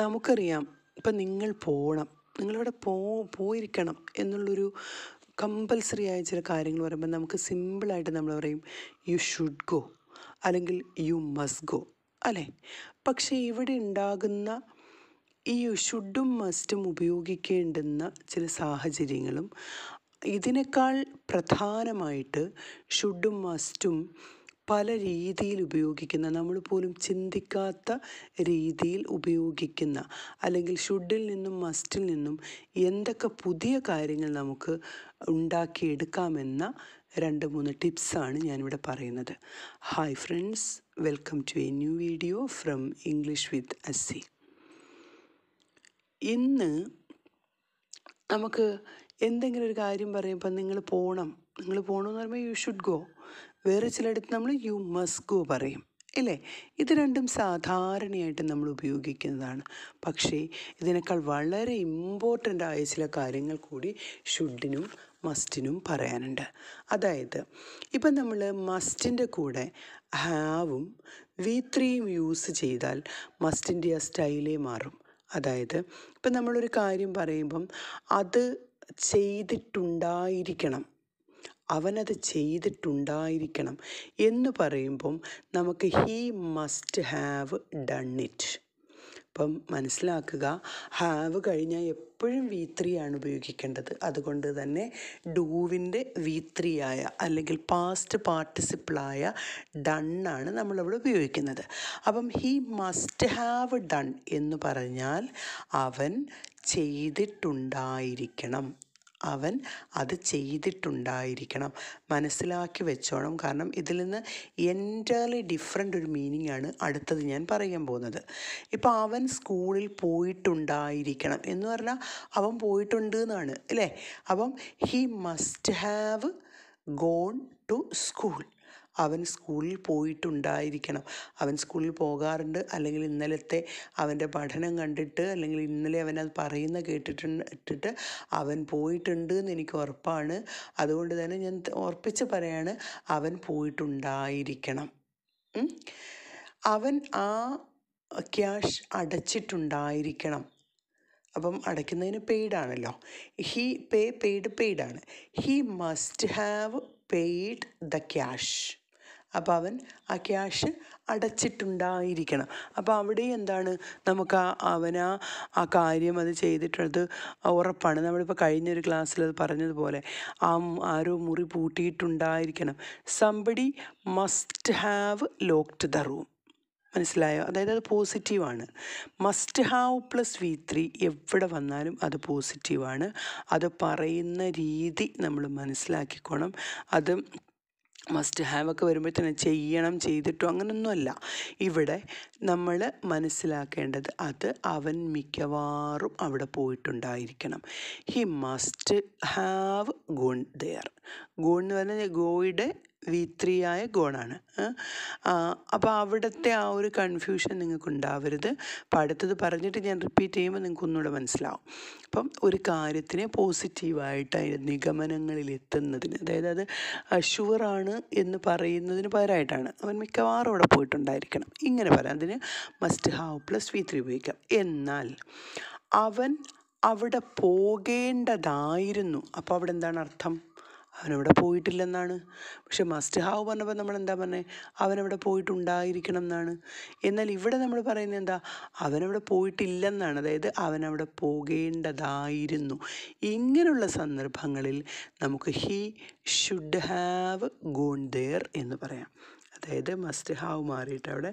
നമുക്കറിയാം ഇപ്പം നിങ്ങൾ പോകണം നിങ്ങളവിടെ പോ പോയിരിക്കണം എന്നുള്ളൊരു കമ്പൽസറി ആയ ചില കാര്യങ്ങൾ പറയുമ്പോൾ നമുക്ക് സിമ്പിളായിട്ട് നമ്മൾ പറയും യു ഷുഡ് ഗോ അല്ലെങ്കിൽ യു മസ്റ്റ് ഗോ അല്ലേ പക്ഷേ ഇവിടെ ഉണ്ടാകുന്ന ഈ യു ഷുഡും മസ്റ്റും ഉപയോഗിക്കേണ്ടുന്ന ചില സാഹചര്യങ്ങളും ഇതിനേക്കാൾ പ്രധാനമായിട്ട് ഷുഡും മസ്റ്റും പല രീതിയിൽ ഉപയോഗിക്കുന്ന നമ്മൾ പോലും ചിന്തിക്കാത്ത രീതിയിൽ ഉപയോഗിക്കുന്ന അല്ലെങ്കിൽ ഷുഡിൽ നിന്നും മസ്റ്റിൽ നിന്നും എന്തൊക്കെ പുതിയ കാര്യങ്ങൾ നമുക്ക് ഉണ്ടാക്കിയെടുക്കാമെന്ന രണ്ട് മൂന്ന് ടിപ്സാണ് ഞാനിവിടെ പറയുന്നത് hi friends welcome to a new video from English with Asi ഇന്ന് നമുക്ക് എന്തെങ്കിലും ഒരു കാര്യം പറയുമ്പോൾ നിങ്ങൾ പോകണം നിങ്ങൾ പോകണമെന്ന് പറയുമ്പോൾ യു ഷുഡ് ഗോ വേറെ ചിലയിടത്ത് നമ്മൾ യു മസ്കോ പറയും ഇല്ലേ ഇത് രണ്ടും സാധാരണയായിട്ട് നമ്മൾ ഉപയോഗിക്കുന്നതാണ് പക്ഷേ ഇതിനേക്കാൾ വളരെ ഇമ്പോർട്ടൻ്റ് ആയ ചില കാര്യങ്ങൾ കൂടി ഷുഡിനും മസ്റ്റിനും പറയാനുണ്ട് അതായത് ഇപ്പം നമ്മൾ മസ്റ്റിൻ്റെ കൂടെ ഹാവും വി ത്രീയും യൂസ് ചെയ്താൽ മസ്റ്റിൻ്റെ ആ സ്റ്റൈലേ മാറും അതായത് ഇപ്പം നമ്മളൊരു കാര്യം പറയുമ്പം അത് ചെയ്തിട്ടുണ്ടായിരിക്കണം അവനത് ചെയ്തിട്ടുണ്ടായിരിക്കണം എന്ന് പറയുമ്പം നമുക്ക് he must have done it അപ്പം മനസ്സിലാക്കുക ഹാവ് കഴിഞ്ഞാൽ എപ്പോഴും വി ത്രീ ആണ് ഉപയോഗിക്കേണ്ടത് അതുകൊണ്ട് തന്നെ ഡൂവിൻ്റെ വി ത്രീ ആയ അല്ലെങ്കിൽ പാസ്റ്റ് പാർട്ടിസിപ്പിളായ ഡൺ ആണ് നമ്മളവിടെ ഉപയോഗിക്കുന്നത് അപ്പം ഹീ മസ്റ്റ് ഹാവ് ഡൺ എന്ന് പറഞ്ഞാൽ അവൻ ചെയ്തിട്ടുണ്ടായിരിക്കണം അവൻ അത് ചെയ്തിട്ടുണ്ടായിരിക്കണം മനസ്സിലാക്കി വെച്ചോണം കാരണം ഇതിൽ നിന്ന് എൻ്റർലി ഡിഫറെൻ്റ് ഒരു മീനിങ് ആണ് അടുത്തത് ഞാൻ പറയാൻ പോകുന്നത് ഇപ്പോൾ അവൻ സ്കൂളിൽ പോയിട്ടുണ്ടായിരിക്കണം എന്ന് പറഞ്ഞാൽ അവൻ പോയിട്ടുണ്ട് എന്നാണ് അല്ലേ അപ്പം he must have gone to school അവൻ സ്കൂളിൽ പോയിട്ടുണ്ടായിരിക്കണം അവൻ സ്കൂളിൽ പോകാറുണ്ട് അല്ലെങ്കിൽ ഇന്നലത്തെ അവൻ്റെ പഠനം കണ്ടിട്ട് അല്ലെങ്കിൽ ഇന്നലെ അവൻ അത് പറയുന്ന കേട്ടിട്ടുണ്ട് അവൻ പോയിട്ടുണ്ട് എന്ന് എനിക്ക് ഉറപ്പാണ് അതുകൊണ്ട് തന്നെ ഞാൻ ഉറപ്പിച്ച് പറയാണ് അവൻ പോയിട്ടുണ്ടായിരിക്കണം അവൻ ആ ക്യാഷ് അടച്ചിട്ടുണ്ടായിരിക്കണം അപ്പം അടയ്ക്കുന്നതിന് പെയ്ഡാണല്ലോ ഹീ പേ പെയ്ഡ് പെയ്ഡാണ് he must have paid the cash അപ്പോൾ അവൻ ആ ക്യാഷ് അടച്ചിട്ടുണ്ടായിരിക്കണം അപ്പോൾ അവിടെ എന്താണ് നമുക്ക് ആ അവനാ ആ ആ കാര്യം അത് ചെയ്തിട്ടുള്ളത് ഉറപ്പാണ് നമ്മളിപ്പോൾ കഴിഞ്ഞൊരു ക്ലാസ്സിൽ അത് പറഞ്ഞതുപോലെ ആ ആരോ മുറി പൂട്ടിയിട്ടുണ്ടായിരിക്കണം somebody must have locked the room മനസ്സിലായോ അതായത് അത് പോസിറ്റീവാണ് must have plus V three എവിടെ വന്നാലും അത് പോസിറ്റീവാണ് അത് പറയുന്ന രീതി നമ്മൾ മനസ്സിലാക്കിക്കോണം അത് മസ്റ്റ് ഹാവ് ഒക്കെ വരുമ്പോഴത്തേനും തന്നെ ചെയ്യണം ചെയ്തിട്ടോ അങ്ങനൊന്നുമല്ല ഇവിടെ നമ്മൾ മനസ്സിലാക്കേണ്ടത് അത് അവൻ മിക്കവാറും അവിടെ പോയിട്ടുണ്ടായിരിക്കണം he must have gone there gone എന്ന് പറഞ്ഞാൽ ഗോയുടെ വി ത്രീ ആയ ഗോണാണ് അപ്പോൾ അവിടുത്തെ ആ ഒരു കൺഫ്യൂഷൻ നിങ്ങൾക്ക് ഉണ്ടാവരുത് അപ്പോൾ അടുത്തത് പറഞ്ഞിട്ട് ഞാൻ റിപ്പീറ്റ് ചെയ്യുമ്പോൾ നിങ്ങൾക്ക് ഒന്നുകൂടെ മനസ്സിലാവും അപ്പം ഒരു കാര്യത്തിനെ പോസിറ്റീവായിട്ട് അതിൻ്റെ നിഗമനങ്ങളിൽ എത്തുന്നതിന് അതായത് അത് അഷുവറാണ് എന്ന് പറയുന്നതിന് പകരമായിട്ടാണ് അവൻ മിക്കവാറും അവിടെ പോയിട്ടുണ്ടായിരിക്കണം ഇങ്ങനെ പറയാം അതിന് must have plus V three ഉപയോഗിക്കാം എന്നാൽ അവൻ അവിടെ പോകേണ്ടതായിരുന്നു അപ്പോൾ അവിടെ എന്താണ് അർത്ഥം അവനവിടെ പോയിട്ടില്ലെന്നാണ് പക്ഷെ മസ്റ്റ് ഹാവ് പറഞ്ഞപ്പോൾ നമ്മൾ എന്താ പറഞ്ഞത് അവനവിടെ പോയിട്ടുണ്ടായിരിക്കണം എന്നാണ് എന്നാൽ ഇവിടെ നമ്മൾ പറയുന്നത് എന്താ അവനവിടെ പോയിട്ടില്ലെന്നാണ് അതായത് അവനവിടെ പോകേണ്ടതായിരുന്നു ഇങ്ങനെയുള്ള സന്ദർഭങ്ങളിൽ നമുക്ക് he should have gone there എന്ന് പറയാം അതായത് മസ്റ്റ് ഹാവ് മാറിയിട്ട് അവിടെ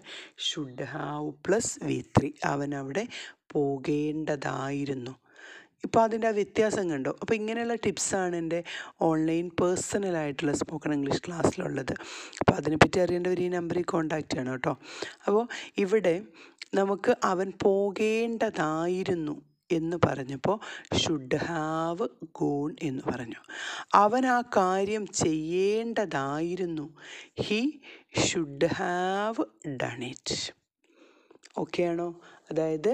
should have plus V three അവനവിടെ പോകേണ്ടതായിരുന്നു ഇപ്പോൾ അതിൻ്റെ ആ വ്യത്യാസം കണ്ടോ അപ്പോൾ ഇങ്ങനെയുള്ള ടിപ്സാണ് എൻ്റെ ഓൺലൈൻ പേഴ്സണലായിട്ടുള്ള സ്പോക്കൺ ഇംഗ്ലീഷ് ക്ലാസ്സിലുള്ളത് അപ്പോൾ അതിനെപ്പറ്റി അറിയേണ്ടവർ ഈ നമ്പറിൽ കോൺടാക്റ്റ് ചെയ്യണം കേട്ടോ അപ്പോൾ ഇവിടെ നമുക്ക് അവൻ പോകേണ്ടതായിരുന്നു എന്ന് പറഞ്ഞപ്പോൾ ഷുഡ് ഹാവ് ഗോൺ എന്ന് പറഞ്ഞു അവൻ ആ കാര്യം ചെയ്യേണ്ടതായിരുന്നു he should have done it ഓക്കെയാണോ അതായത്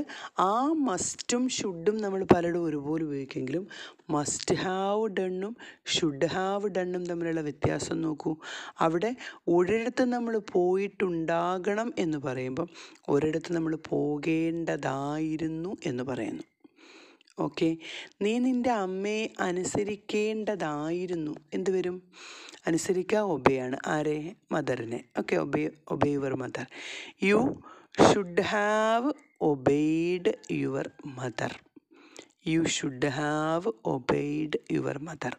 ആ മസ്റ്റും ഷുഡും നമ്മൾ പലരും ഒരുപോലെ ഉപയോഗിക്കുമെങ്കിലും മസ്റ്റ് ഹാവ് ഡണ്ണും ഷുഡ് ഹാവ് ഡണ്ണും തമ്മിലുള്ള വ്യത്യാസം നോക്കൂ അവിടെ ഒരിടത്ത് നമ്മൾ പോയിട്ടുണ്ടാകണം എന്ന് പറയുമ്പം ഒരിടത്ത് നമ്മൾ പോകേണ്ടതായിരുന്നു എന്ന് പറയുന്നു ഓക്കെ നീ നിൻ്റെ അമ്മയെ അനുസരിക്കേണ്ടതായിരുന്നു എന്ത് വരും അനുസരിക്കുക ഒബേയാണ് ആരെ മദറിനെ okay obey obey your mother you should have obeyed your mother you should have obeyed your mother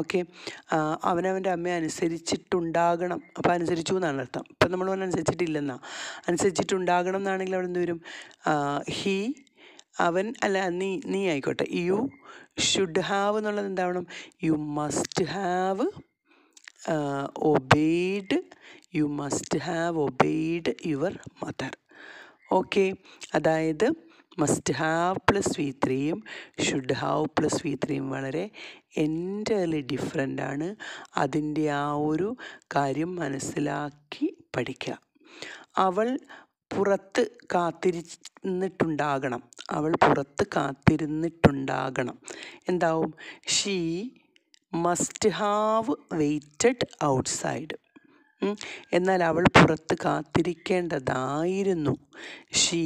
okay അവനവൻ്റെ അമ്മയെ അനുസരിച്ചിട്ടുണ്ടാകണം അപ്പോൾ അനുസരിച്ചു എന്നാണ് അർത്ഥം ഇപ്പം നമ്മൾ പറഞ്ഞ അനുസരിച്ചിട്ടില്ലെന്നാ അനുസരിച്ചിട്ടുണ്ടാകണം എന്നാണെങ്കിൽ അവിടെ എന്ത് വരും ഹീ അവൻ അല്ല നീ നീ ആയിക്കോട്ടെ യു ഷുഡ് ഹാവ് എന്നുള്ളത് എന്താവണം you must have obeyed you must have obeyed your mother okay അതായത് മസ്റ്റ് ഹാവ് പ്ലസ് വി ത്രീയും ഷുഡ് ഹാവ് പ്ലസ് വി ത്രീയും വളരെ എൻ്റലി ഡിഫറെൻ്റ് ആണ് അതിൻ്റെ ആ ഒരു കാര്യം മനസ്സിലാക്കി പഠിക്കുക അവൾ പുറത്ത് കാത്തിരുന്നിട്ടുണ്ടാകണം അവൾ പുറത്ത് കാത്തിരുന്നിട്ടുണ്ടാകണം എന്താവും she must have waited outside എന്നാൽ അവൾ പുറത്ത് കാത്തിരിക്കേണ്ടതായിരുന്നു she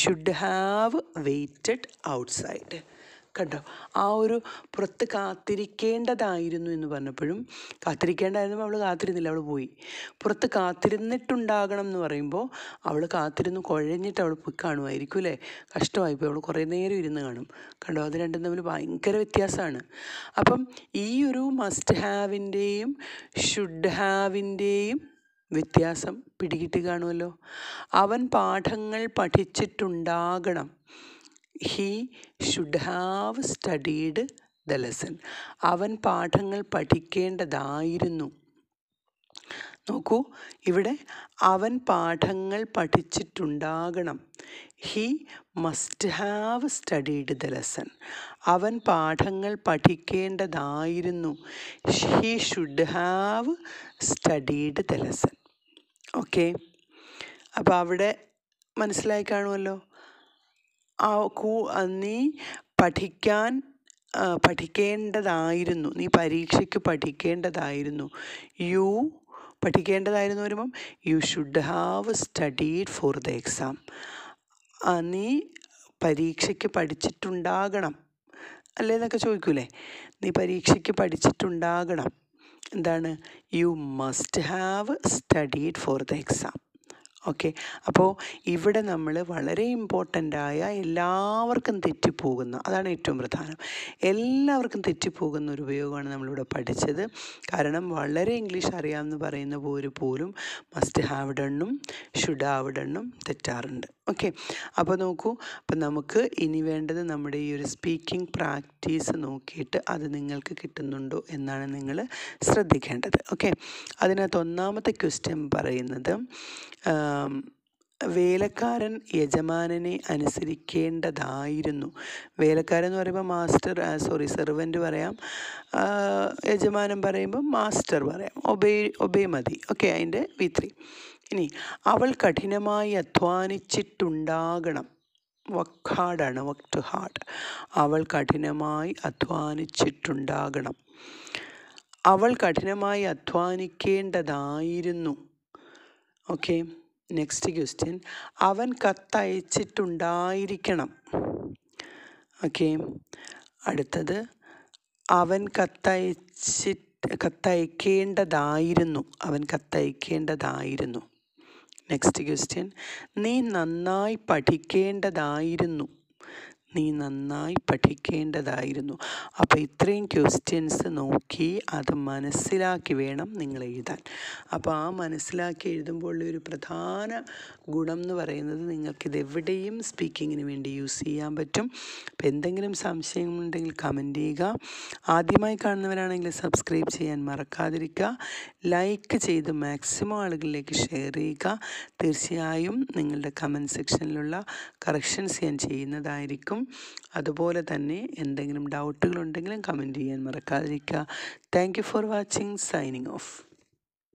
should have waited outside കണ്ടോ ആ ഒരു പുറത്ത് കാത്തിരിക്കേണ്ടതായിരുന്നു എന്ന് പറഞ്ഞപ്പോഴും കാത്തിരിക്കേണ്ടായിരുന്നു അവൾ കാത്തിരുന്നില്ല അവൾ പോയി പുറത്ത് കാത്തിരുന്നിട്ടുണ്ടാകണം എന്ന് പറയുമ്പോൾ അവൾ കാത്തിരുന്ന് കുഴഞ്ഞിട്ട് അവൾ പോയി കാണുമായിരിക്കും അല്ലേ കഷ്ടമായിപ്പോയി അവൾ കുറേ നേരം ഇരുന്ന് കാണും കണ്ടോ അത് രണ്ടും തമ്മിൽ ഭയങ്കര വ്യത്യാസമാണ് അപ്പം ഈ ഒരു മസ്റ്റ് ഹാവിൻ്റെയും ഷുഡ് ഹാവിൻ്റെയും വ്യത്യാസം പിടികിട്ടി കാണുമല്ലോ അവൻ പാഠങ്ങൾ പഠിച്ചിട്ടുണ്ടാകണം he should have studied the lesson അവൻ പാഠങ്ങൾ പഠിക്കേണ്ടതായിരുന്നു നോക്കൂ ഇവിടെ അവൻ പാഠങ്ങൾ പഠിച്ചിട്ടുണ്ടാകണം he must have studied the lesson അവൻ പാഠങ്ങൾ പഠിക്കേണ്ടതായിരുന്നു he should have studied the lesson okay അപ്പോൾ അവിടെ മനസ്സിലായി കാണുമല്ലോ ആ കൂ നീ പഠിക്കാൻ പഠിക്കേണ്ടതായിരുന്നു നീ പരീക്ഷയ്ക്ക് പഠിക്കേണ്ടതായിരുന്നു യു പഠിക്കേണ്ടതായിരുന്നു വരുമ്പം you should have studied for the exam നീ പരീക്ഷയ്ക്ക് പഠിച്ചിട്ടുണ്ടാകണം അല്ലേ എന്നൊക്കെ ചോദിക്കൂലേ നീ പരീക്ഷയ്ക്ക് പഠിച്ചിട്ടുണ്ടാകണം എന്താണ് you must have studied for the exam okay അപ്പോൾ ഇവിടെ നമ്മൾ വളരെ ഇമ്പോർട്ടൻ്റായ എല്ലാവർക്കും തെറ്റിപ്പോകുന്ന അതാണ് ഏറ്റവും പ്രധാനം എല്ലാവർക്കും തെറ്റിപ്പോകുന്ന ഒരു ഉപയോഗമാണ് നമ്മളിവിടെ പഠിച്ചത് കാരണം വളരെ ഇംഗ്ലീഷ് അറിയാമെന്ന് പറയുന്ന പോര് പോലും മസ്റ്റ് ഹാവ് ഡണ്ണും ഷുഡ് ഹാവ് ഡണ്ണും തെറ്റാറുണ്ട് ഓക്കെ അപ്പോൾ നോക്കൂ അപ്പം നമുക്ക് ഇനി വേണ്ടത് നമ്മുടെ ഈ ഒരു സ്പീക്കിംഗ് പ്രാക്ടീസ് നോക്കിയിട്ട് അത് നിങ്ങൾക്ക് കിട്ടുന്നുണ്ടോ എന്നാണ് നിങ്ങൾ ശ്രദ്ധിക്കേണ്ടത് ഓക്കെ അതിനകത്ത് ഒന്നാമത്തെ ക്വസ്റ്റ്യൻ പറയുന്നത് വേലക്കാരൻ യജമാനനെ അനുസരിക്കേണ്ടതായിരുന്നു വേലക്കാരൻ എന്ന് പറയുമ്പോൾ മാസ്റ്റർ സോറി സെർവൻ്റ് പറയാം യജമാനൻ പറയുമ്പോൾ മാസ്റ്റർ പറയാം ഒബേ ഒബേ മതി ഓക്കെ അതിൻ്റെ വിത്രി ഇനി അവൾ കഠിനമായി അധ്വാനിച്ചിട്ടുണ്ടാകണം വക്ക് ഹാർഡാണ് വക്ക് ടു ഹാർഡ് അവൾ കഠിനമായി അധ്വാനിച്ചിട്ടുണ്ടാകണം അവൾ കഠിനമായി അധ്വാനിക്കേണ്ടതായിരുന്നു ഓക്കെ നെക്സ്റ്റ് ക്വസ്റ്റ്യൻ അവൻ കത്തയച്ചിട്ടുണ്ടായിരിക്കണം ഓക്കെ അടുത്തത് അവൻ കത്തയച്ചിട്ട് കത്തയക്കേണ്ടതായിരുന്നു അവൻ കത്തയക്കേണ്ടതായിരുന്നു നെക്സ്റ്റ് ക്വസ്റ്റ്യൻ നീ നന്നായി പഠിക്കേണ്ടതായിരുന്നു നീ നന്നായി പഠിക്കേണ്ടതായിരുന്നു അപ്പോൾ ഇത്രയും ക്വസ്റ്റ്യൻസ് നോക്കി അത് മനസ്സിലാക്കി വേണം നിങ്ങൾ എഴുതാൻ അപ്പോൾ ആ മനസ്സിലാക്കി എഴുതുമ്പോൾ ഒരു പ്രധാന ഗുണം എന്ന് പറയുന്നത് നിങ്ങൾക്കിത് എവിടെയും സ്പീക്കിങ്ങിന് വേണ്ടി യൂസ് ചെയ്യാൻ പറ്റും അപ്പോൾ എന്തെങ്കിലും സംശയമുണ്ടെങ്കിൽ കമൻറ്റ് ചെയ്യുക ആദ്യമായി കാണുന്നവരാണെങ്കിൽ സബ്സ്ക്രൈബ് ചെയ്യാൻ മറക്കാതിരിക്കുക ലൈക്ക് ചെയ്ത് മാക്സിമം ആളുകളിലേക്ക് ഷെയർ ചെയ്യുക തീർച്ചയായും നിങ്ങളുടെ കമൻറ്റ് സെക്ഷനിലുള്ള കറക്ഷൻസ് ഞാൻ ചെയ്യുന്നതായിരിക്കും സാധിക്കും അതുപോലെ തന്നെ എന്തെങ്കിലും ഡൗട്ടുകളുണ്ടെങ്കിലും കമൻറ്റ് ചെയ്യാൻ മറക്കാതിരിക്കുക thank for watching signing of